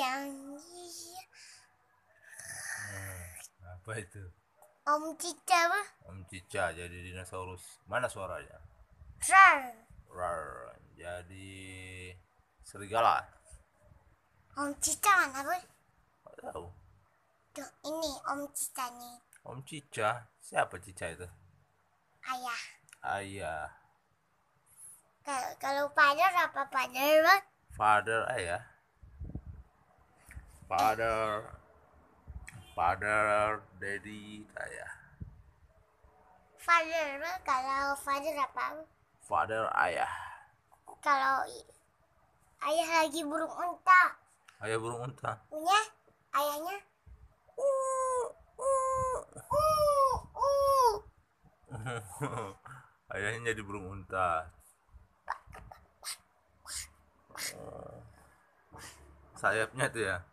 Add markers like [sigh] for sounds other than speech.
yang hmm, apa itu Om Cica apa? Om Cica jadi dinosaurus mana suaranya Rar Rar jadi serigala Om Cica mana bu? tahu Duh, ini Om Cica nih Om Cica siapa Cica itu Ayah Ayah kalau father apa father bang? Father ayah father father daddy saya father kalau father apa father ayah kalau ayah lagi burung unta ayah burung unta punya ayahnya [laughs] ayahnya jadi burung unta [laughs] oh. sayapnya tuh ya